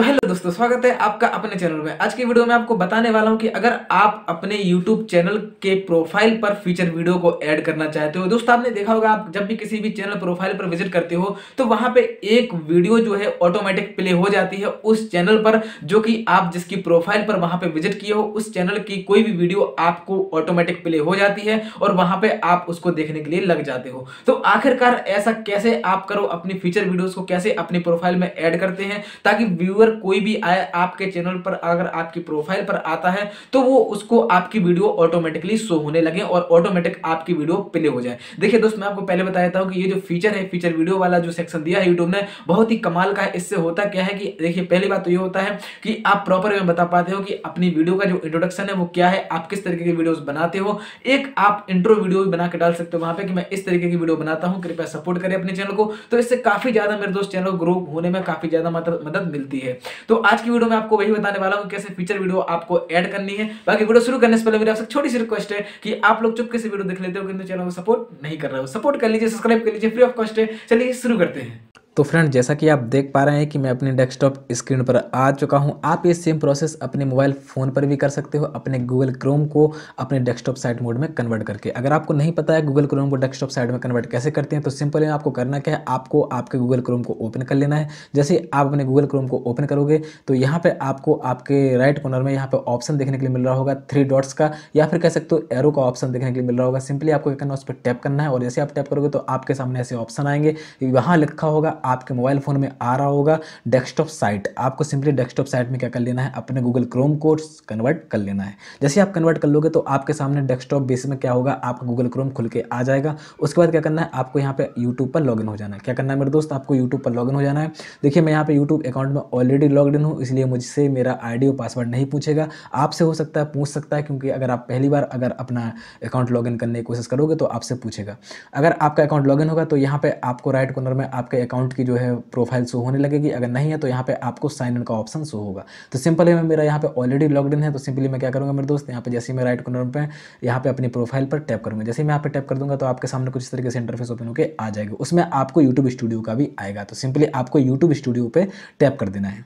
तो हेलो दोस्तों स्वागत है आपका अपने चैनल में आज की वीडियो में आपको बताने वाला हूं कि अगर आप अपने YouTube चैनल के प्रोफाइल पर फीचर वीडियो को ऐड करना चाहते हो दोस्तों आपने देखा होगा आप जब भी किसी भी चैनल प्रोफाइल पर विजिट करते हो तो वहां पे एक वीडियो जो है ऑटोमेटिक प्ले हो जाती है उस चैनल पर जो कि आप जिसकी प्रोफाइल पर वहां पर विजिट किए हो उस चैनल की कोई भी वीडियो आपको ऑटोमेटिक प्ले हो जाती है और वहां पर आप उसको देखने के लिए लग जाते हो तो आखिरकार ऐसा कैसे आप करो अपनी फीचर वीडियोज को कैसे अपनी प्रोफाइल में एड करते हैं ताकि व्यूअर अगर कोई भी आए आपके चैनल पर अगर आपकी प्रोफाइल पर आता है तो वो उसको आपकी वीडियो ऑटोमेटिकली शो होने लगे और ऑटोमेटिक आपकी वीडियो प्ले हो जाए देखिए दोस्त मैं आपको पहले बता देता हूँ कि ये जो फीचर है फीचर वीडियो वाला जो सेक्शन दिया है यूट्यूब ने बहुत ही कमाल का है इससे होता क्या है कि देखिए पहली बात तो ये होता है कि आप प्रॉपर में बता पाते हो कि अपनी वीडियो का जो इंट्रोडक्शन है वो क्या है आप किस तरीके की वीडियोस बनाते हो एक आप इंट्रो वीडियो भी बना के डाल सकते हो वहां पर कि मैं इस तरीके की वीडियो बनाता हूँ कृपया सपोर्ट करें अपने चैनल को तो इससे काफी ज्यादा मेरे दोस्त चैनल ग्रो होने में काफी ज्यादा मदद मिलती है है तो आज की वीडियो में आपको वही बताने वाला हूँ कैसे फीचर वीडियो आपको ऐड करनी है बाकी वीडियो शुरू करने से पहले मेरी आपसे छोटी सी रिक्वेस्ट है कि आप लोग चुपके से वीडियो देख लेते हो किंतु चैनल को सपोर्ट नहीं कर रहे हो सपोर्ट कर लीजिए सब्सक्राइब कर लीजिए फ्री ऑफ कॉस्ट है चलिए शुरू करते हैं तो फ्रेंड जैसा कि आप देख पा रहे हैं कि मैं अपने डेस्कटॉप स्क्रीन पर आ चुका हूं आप ये सेम प्रोसेस अपने मोबाइल फ़ोन पर भी कर सकते हो अपने गूगल क्रोम को अपने डेस्कटॉप साइट मोड में कन्वर्ट करके अगर आपको नहीं पता है गूगल क्रोम को डेस्कटॉप साइट में कन्वर्ट कैसे करते हैं तो सिंपल है आपको करना क्या है आपको आपके गूगल क्रोम को ओपन कर लेना है जैसे आप अपने गूगल क्रोम को ओपन करोगे तो यहाँ पर आपको आपके राइट कॉर्नर में यहाँ पर ऑप्शन देखने के लिए मिल रहा होगा थ्री डॉट्स का या फिर कह सकते हो एरो का ऑप्शन देखने के लिए मिल रहा होगा सिंपली आपको क्या करना है उस पर टैप करना है और जैसे आप टैप करोगे तो आपके सामने ऐसे ऑप्शन आएंगे वहाँ लिखा होगा आपके मोबाइल फ़ोन में आ रहा होगा डेस्कटॉप साइट आपको सिंपली डेस्कटॉप साइट में क्या कर लेना है अपने गूगल क्रोम को कन्वर्ट कर लेना है जैसे आप कन्वर्ट कर लोगे तो आपके सामने डेस्कटॉप बेस में क्या होगा आपका गूगल क्रोम खुल के आ जाएगा उसके बाद क्या करना है आपको यहाँ पर यूट्यूब पर लॉगिन हो जाना है क्या करना है मेरे दोस्त आपको यूट्यूब पर लॉगिन हो जाना है देखिए मैं यहाँ पर यूट्यूब अकाउंट में ऑलरेडी लॉग इन हूँ इसलिए मुझसे मेरा आई और पासवर्ड नहीं पूछेगा आपसे हो सकता है पूछ सकता है क्योंकि अगर आप पहली बार अगर अपना अकाउंट लॉगिन करने की कोशिश करोगे तो आपसे पूछेगा अगर आपका अकाउंट लॉगिन होगा तो यहाँ पे आपको राइट कॉर्नर में आपके अकाउंट अकाउंट की जो है प्रोफाइल शो होने लगेगी अगर नहीं है तो यहाँ पे आपको साइन इन का ऑप्शन शो होगा तो सिंपल है मेरा यहाँ पे ऑलरेडी लॉग इन है तो सिंपली मैं क्या करूँगा मेरे दोस्त यहाँ पे जैसे मैं राइट कॉर्नर पे यहाँ पे अपनी प्रोफाइल पर टैप करूँगा जैसे मैं यहाँ पे टैप कर दूँगा तो आपके सामने कुछ तरीके से इंटरफेस ओपन होकर आ जाएगा उसमें आपको यूट्यूब स्टूडियो का भी आएगा तो सिंपली आपको यूट्यूब स्टूडियो पर टैप कर देना है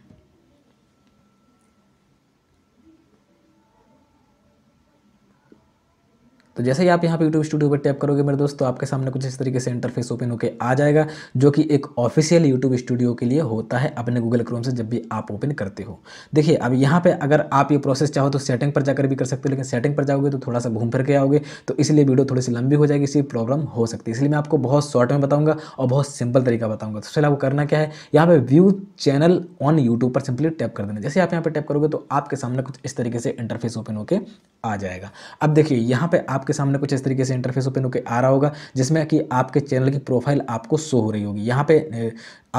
तो जैसे ही आप यहाँ पे यूट्यूब स्टूडियो पर टैप करोगे मेरे दोस्त तो आपके सामने कुछ इस तरीके से इंटरफेस ओपन होकर आ जाएगा जो कि एक ऑफिशियल यूट्यूब स्टूडियो के लिए होता है अपने गूगल क्रोम से जब भी आप ओपन करते हो देखिए अब यहाँ पे अगर आप ये प्रोसेस चाहो तो सेटिंग पर जाकर भी कर सकते हो लेकिन सेटिंग पर जाओगे तो थोड़ा सा घूम फिर के आओगे तो इसलिए वीडियो थोड़ी सी लंबी हो जाएगी इसलिए प्रॉब्लम हो सकती है इसलिए मैं आपको बहुत शॉर्ट में बताऊँगा और बहुत सिंपल तरीका बताऊँगा तो चलिए आपको करना क्या है यहाँ पर व्यू चैनल ऑन यूट्यूब पर सिंपली टैप कर देना जैसे आप यहाँ पर टैप करोगे तो आपके सामने कुछ इस तरीके से इंटरफेस ओपन होकर आ जाएगा अब देखिए यहाँ पर आप आपके सामने कुछ इस तरीके से इंटरफेस ओपन होकर आ रहा होगा जिसमें कि आपके चैनल की प्रोफाइल आपको शो हो रही होगी यहाँ पे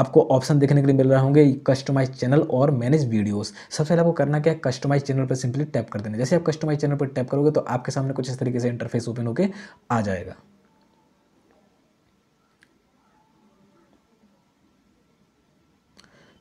आपको ऑप्शन देखने के लिए मिल रहा होंगे कस्टमाइज चैनल और मैनेज वीडियोस सबसे पहले आपको करना क्या है कस्टमाइज चैनल पर सिंपली टैप कर देना जैसे आप कस्टमाइज चैनल पर टैप करोगे तो आपके सामने कुछ इस तरीके से इंटरफेस ओपन होकर आ जाएगा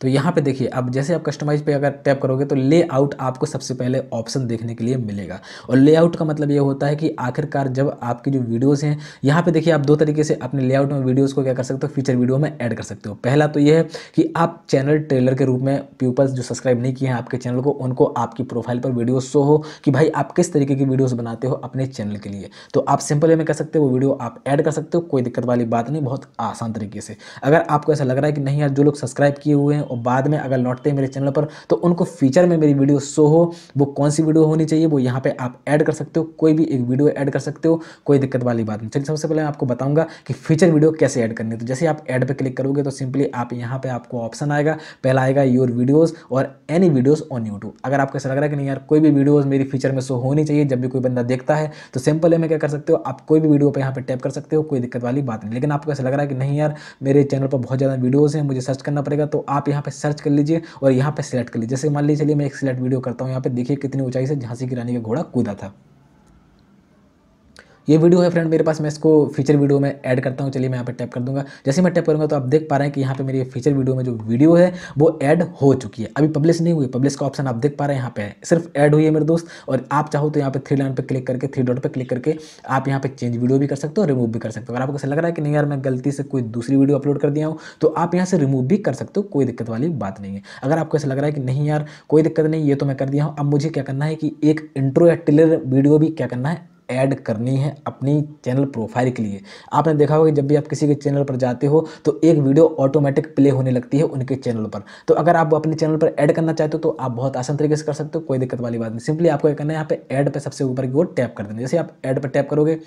तो यहाँ पे देखिए अब जैसे आप कस्टमाइज पे अगर टैप करोगे तो लेआउट आपको सबसे पहले ऑप्शन देखने के लिए मिलेगा और लेआउट का मतलब ये होता है कि आखिरकार जब आपकी जो वीडियोज़ हैं यहाँ पे देखिए आप दो तरीके से अपने लेआउट में वीडियोज़ को क्या कर सकते हो फीचर वीडियो में ऐड कर सकते हो पहला तो ये है कि आप चैनल ट्रेलर के रूप में पीपल्स जो सब्सक्राइब नहीं किए हैं आपके चैनल को उनको आपकी प्रोफाइल पर वीडियो शो हो कि भाई आप किस तरीके की वीडियोज़ बनाते हो अपने चैनल के लिए तो आप सिंपल वे में कर सकते हो वो वीडियो आप ऐड कर सकते हो कोई दिक्कत वाली बात नहीं बहुत आसान तरीके से अगर आपको ऐसा लग रहा है कि नहीं यार जो लोग सब्सक्राइब किए हुए हैं हैं और बाद में अगर लौटते हैं मेरे चैनल पर तो उनको फ्यूचर में मेरी वीडियो शो हो वो कौन सी वीडियो होनी चाहिए वो यहाँ पर आप ऐड कर सकते हो कोई भी एक वीडियो ऐड कर सकते हो कोई दिक्कत वाली बात नहीं चलिए सबसे पहले मैं आपको बताऊँगा कि फीचर वीडियो कैसे ऐड करनी है तो जैसे आप ऐड पर क्लिक करोगे तो सिंपली आप यहाँ पर आपको ऑप्शन आएगा पहला आएगा योर वीडियोज़ और एनी वीडियोज़ ऑन यूट्यूब अगर आपको ऐसा लग रहा है कि नहीं यार कोई भी वीडियोज़ मेरी फीचर में शो होनी चाहिए जब भी कोई बंदा देखता है तो सिंपल है मैं क्या कर सकते हो आप कोई भी वीडियो पर यहाँ पर टैप कर सकते हो कोई दिक्कत वाली बात नहीं लेकिन आपको ऐसा लग रहा है कि नहीं यार मेरे चैनल पर बहुत ज़्यादा वीडियोज़ हैं मुझे सर्च करना पड़ेगा तो आप यहाँ पे सर्च कर लीजिए और यहाँ पे सिलेक्ट कर लीजिए जैसे मान लीजिए चलिए मैं एक सिलेक्ट वीडियो करता हूँ यहाँ पे देखिए कितनी ऊंचाई से झांसी की रानी का घोड़ा कूदा था ये वीडियो है फ्रेंड मेरे पास मैं इसको फीचर वीडियो में ऐड करता हूँ चलिए मैं यहाँ पर टैप कर दूँगा जैसे मैं टैप करूँगा तो आप देख पा रहे हैं कि यहाँ पर मेरी फीचर वीडियो में जो वीडियो है वो एड हो चुकी है अभी पब्लिश नहीं हुई पब्लिश का ऑप्शन आप देख पा रहे हैं यहाँ पे सिर्फ एड हुई है मेरे दोस्त और आप चाहो तो यहाँ पर थ्री लाइन पर क्लिक करके थ्री डॉट पर क्लिक करके आप यहाँ पर चेंज वीडियो भी कर सकते हो रिमूव भी कर सकते हो अगर आपको ऐसा लग रहा है कि नहीं यार मैं गलती से कोई दूसरी वीडियो अपलोड कर दिया हूँ तो आप यहाँ से रिमूव भी कर सकते हो कोई दिक्कत वाली बात नहीं है अगर आपको ऐसा लग रहा है कि नहीं यार कोई दिक्कत नहीं ये तो मैं कर दिया हूँ अब मुझे क्या करना है कि एक इंट्रो या टिलर वीडियो भी क्या करना है ऐड करनी है अपनी चैनल प्रोफाइल के लिए आपने देखा होगा जब भी आप किसी के चैनल पर जाते हो तो एक वीडियो ऑटोमेटिक प्ले होने लगती है उनके चैनल पर तो अगर आप अपने चैनल पर ऐड करना चाहते हो तो आप बहुत आसान तरीके से कर सकते हो कोई दिक्कत वाली बात नहीं सिंपली आपको करना है यहाँ पे ऐड पर सबसे ऊपर की ओर टैप कर देना जैसे आप ऐड पर टैप करोगे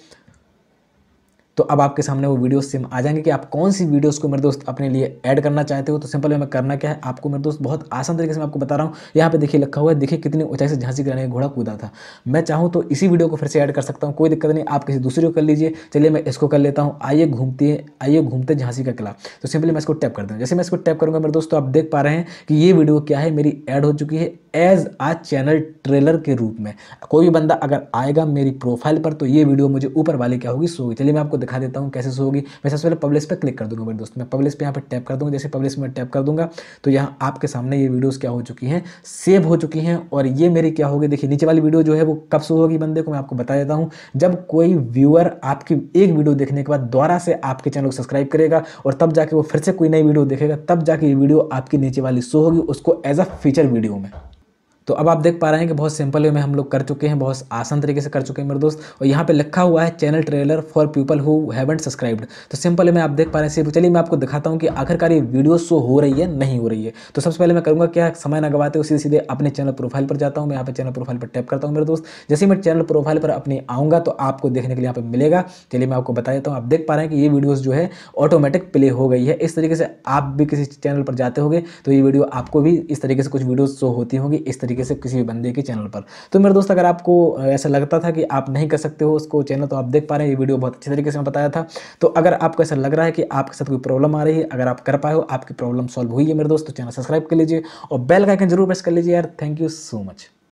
तो अब आपके सामने वो वीडियो सिम आ जाएंगे कि आप कौन सी वीडियोस को मेरे दोस्त अपने लिए ऐड करना चाहते हो तो सिंपल में करना क्या है आपको मेरे दोस्त बहुत आसान तरीके से मैं आपको बता रहा हूँ यहाँ पे देखिए लिखा हुआ है देखिए कितनी ऊंचाई से झांसी कराने का घोड़ा कूदा था मैं चाहूँ तो इसी वीडियो को फिर से ऐड कर सकता हूँ कोई दिक्कत नहीं आप किसी दूसरे को कर लीजिए चलिए मैं इसको कर लेता हूँ आइए घूमती है आइए घूमते झांसी का किला तो सिंपली मैं इसको टैप कर दूँ जैसे मैं इसको टैप करूँगा मेरे दोस्तों तो आप देख पा रहे हैं कि ये वीडियो क्या है मेरी ऐड हो चुकी है एज आ चैनल ट्रेलर के रूप में कोई भी बंदा अगर आएगा मेरी प्रोफाइल पर तो ये वीडियो मुझे ऊपर वाली क्या होगी सो चलिए मैं आपको दिखा देता हूँ कैसे शो होगी मैं सबसे पहले पब्लिश पर क्लिक कर दूँगा मेरे दोस्त मैं पब्लिश पर यहाँ पर टैप कर दूँगा जैसे पब्लिश में टैप कर दूँगा तो यहाँ आपके सामने ये वीडियोज़ क्या हो चुकी हैं सेव हो चुकी हैं और ये मेरी क्या होगी देखिए नीचे वाली वीडियो जो है वो कब शो होगी बंदे को मैं आपको बता देता हूँ जब कोई व्यूअर आपकी एक वीडियो देखने के बाद दोबारा से आपके चैनल को सब्सक्राइब करेगा और तब जाके वो फिर से कोई नई वीडियो देखेगा तब जाके ये वीडियो आपकी नीचे वाली शो होगी उसको एज अ फीचर वीडियो में तो अब आप देख पा रहे हैं कि बहुत सिंपल वे में हम लोग कर चुके हैं बहुत आसान तरीके से कर चुके हैं मेरे दोस्त और यहाँ पे लिखा हुआ है channel trailer for people who haven't subscribed तो सिंपल वे में आप देख पा रहे हैं सिर्फ चलिए मैं आपको दिखाता हूँ कि आखिरकार ये वीडियो शो हो रही है नहीं हो रही है तो सबसे पहले मैं करूँगा क्या समय ना गवाते सीधे सीधे अपने चैनल प्रोफाइल पर जाता हूँ मैं यहाँ पर चैनल प्रोफाइल पर टैप करता हूँ मेरे दोस्त जैसे मैं चैनल प्रोफाइल पर अपने आऊँगा तो आपको देखने के लिए यहाँ पर मिलेगा चलिए मैं आपको बता देता हूँ आप देख पा रहे हैं कि ये वीडियोज़ जो है ऑटोमेटिक प्ले हो गई है इस तरीके से आप भी किसी चैनल पर जाते होगे तो ये वीडियो आपको भी इस तरीके से कुछ वीडियोज शो होती होंगी इस तरीके तरीके से किसी भी बंदे के चैनल पर तो मेरे दोस्त अगर आपको ऐसा लगता था कि आप नहीं कर सकते हो उसको चैनल तो आप देख पा रहे हैं ये वीडियो बहुत अच्छे तरीके से मैं बताया था तो अगर आपको ऐसा लग रहा है कि आपके साथ कोई प्रॉब्लम आ रही है अगर आप कर पाए हो आपकी प्रॉब्लम सॉल्व हुई है मेरे दोस्त तो चैनल सब्सक्राइब कर लीजिए और बेल का आइकन जरूर प्रेस कर लीजिए यार थैंक यू सो मच